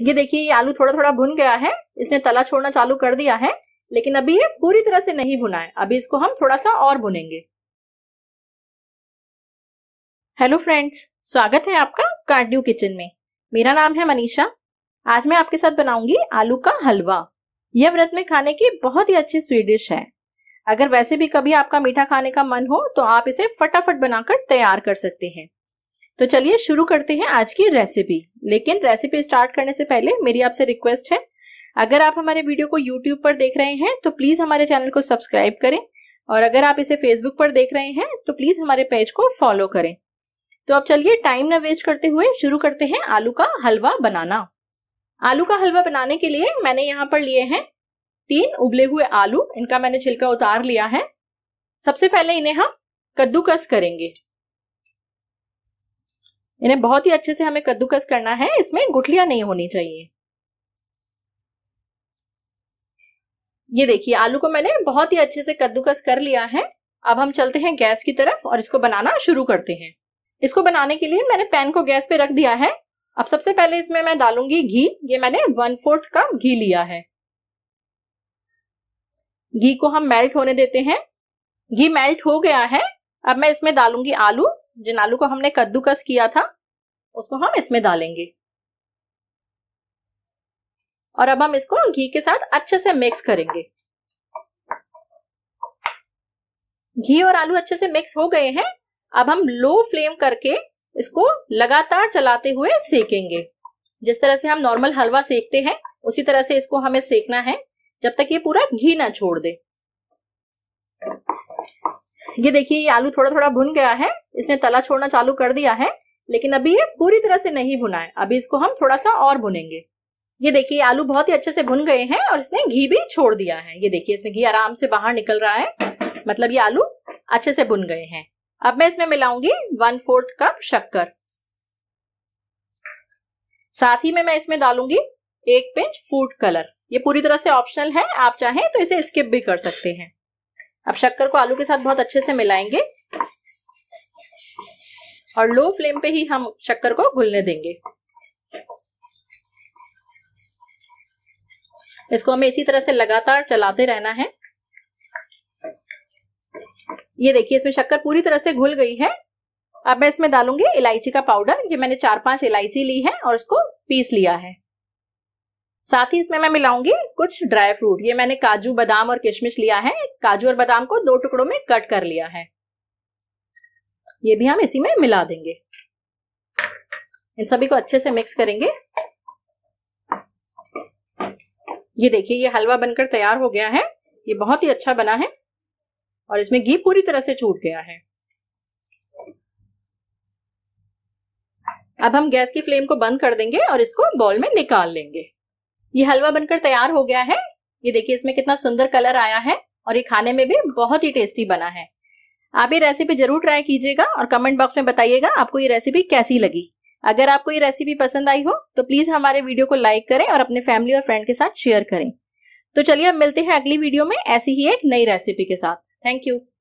ये देखिए ये आलू थोड़ा थोड़ा भुन गया है इसने तला छोड़ना चालू कर दिया है लेकिन अभी ये पूरी तरह से नहीं भुना है अभी इसको हम थोड़ा सा और भुनेंगे हेलो फ्रेंड्स स्वागत है आपका कार्ड्यू किचन में मेरा नाम है मनीषा आज मैं आपके साथ बनाऊंगी आलू का हलवा यह व्रत में खाने की बहुत ही अच्छी स्वीट डिश है अगर वैसे भी कभी आपका मीठा खाने का मन हो तो आप इसे फटाफट बनाकर तैयार कर सकते हैं तो चलिए शुरू करते हैं आज की रेसिपी लेकिन रेसिपी स्टार्ट करने से पहले मेरी आपसे रिक्वेस्ट है अगर आप हमारे वीडियो को यूट्यूब पर देख रहे हैं तो प्लीज हमारे चैनल को सब्सक्राइब करें और अगर आप इसे फेसबुक पर देख रहे हैं तो प्लीज हमारे पेज को फॉलो करें तो अब चलिए टाइम ना वेस्ट करते हुए शुरू करते हैं आलू का हलवा बनाना आलू का हलवा बनाने के लिए मैंने यहाँ पर लिए हैं तीन उबले हुए आलू इनका मैंने छिलका उतार लिया है सबसे पहले इन्हें हम कद्दूकस करेंगे इन्हें बहुत ही अच्छे से हमें कद्दूकस करना है इसमें गुठलियां नहीं होनी चाहिए ये देखिए आलू को मैंने बहुत ही अच्छे से कद्दूकस कर लिया है अब हम चलते हैं गैस की तरफ और इसको बनाना शुरू करते हैं इसको बनाने के लिए मैंने पैन को गैस पे रख दिया है अब सबसे पहले इसमें मैं डालूंगी घी ये मैंने वन फोर्थ कप घी लिया है घी को हम मेल्ट होने देते हैं घी मेल्ट हो गया है अब मैं इसमें डालूंगी आलू जिन आलू को हमने कद्दूकस किया था उसको हम इसमें डालेंगे और अब हम इसको घी के साथ अच्छे से मिक्स करेंगे घी और आलू अच्छे से मिक्स हो गए हैं अब हम लो फ्लेम करके इसको लगातार चलाते हुए सेकेंगे जिस तरह से हम नॉर्मल हलवा सेकते हैं उसी तरह से इसको हमें सेकना है जब तक ये पूरा घी ना छोड़ दे ये देखिए ये आलू थोड़ा थोड़ा भुन गया है इसने तला छोड़ना चालू कर दिया है लेकिन अभी ये पूरी तरह से नहीं भुना है अभी इसको हम थोड़ा सा और भुनेंगे ये देखिए आलू बहुत ही अच्छे से भुन गए हैं और इसने घी भी छोड़ दिया है ये देखिए इसमें घी आराम से बाहर निकल रहा है मतलब ये आलू अच्छे से भुन गए हैं अब मैं इसमें मिलाऊंगी वन फोर्थ कप शक्कर साथ ही में मैं इसमें डालूंगी एक पिंच फूड कलर ये पूरी तरह से ऑप्शनल है आप चाहें तो इसे स्किप भी कर सकते हैं अब शक्कर को आलू के साथ बहुत अच्छे से मिलाएंगे और लो फ्लेम पे ही हम शक्कर को घुलने देंगे इसको हमें इसी तरह से लगातार चलाते रहना है ये देखिए इसमें शक्कर पूरी तरह से घुल गई है अब मैं इसमें डालूंगी इलायची का पाउडर ये मैंने चार पांच इलायची ली है और इसको पीस लिया है साथ ही इसमें मैं मिलाऊंगी कुछ ड्राई फ्रूट ये मैंने काजू बादाम और किशमिश लिया है काजू और बादाम को दो टुकड़ों में कट कर लिया है ये भी हम इसी में मिला देंगे इन सभी को अच्छे से मिक्स करेंगे ये देखिए ये हलवा बनकर तैयार हो गया है ये बहुत ही अच्छा बना है और इसमें घी पूरी तरह से छूट गया है अब हम गैस की फ्लेम को बंद कर देंगे और इसको बॉल में निकाल लेंगे ये हलवा बनकर तैयार हो गया है ये देखिए इसमें कितना सुंदर कलर आया है और ये खाने में भी बहुत ही टेस्टी बना है आप ये रेसिपी जरूर ट्राई कीजिएगा और कमेंट बॉक्स में बताइएगा आपको ये रेसिपी कैसी लगी अगर आपको ये रेसिपी पसंद आई हो तो प्लीज हमारे वीडियो को लाइक करें और अपने फैमिली और फ्रेंड के साथ शेयर करें तो चलिए अब मिलते हैं अगली वीडियो में ऐसी ही एक नई रेसिपी के साथ थैंक यू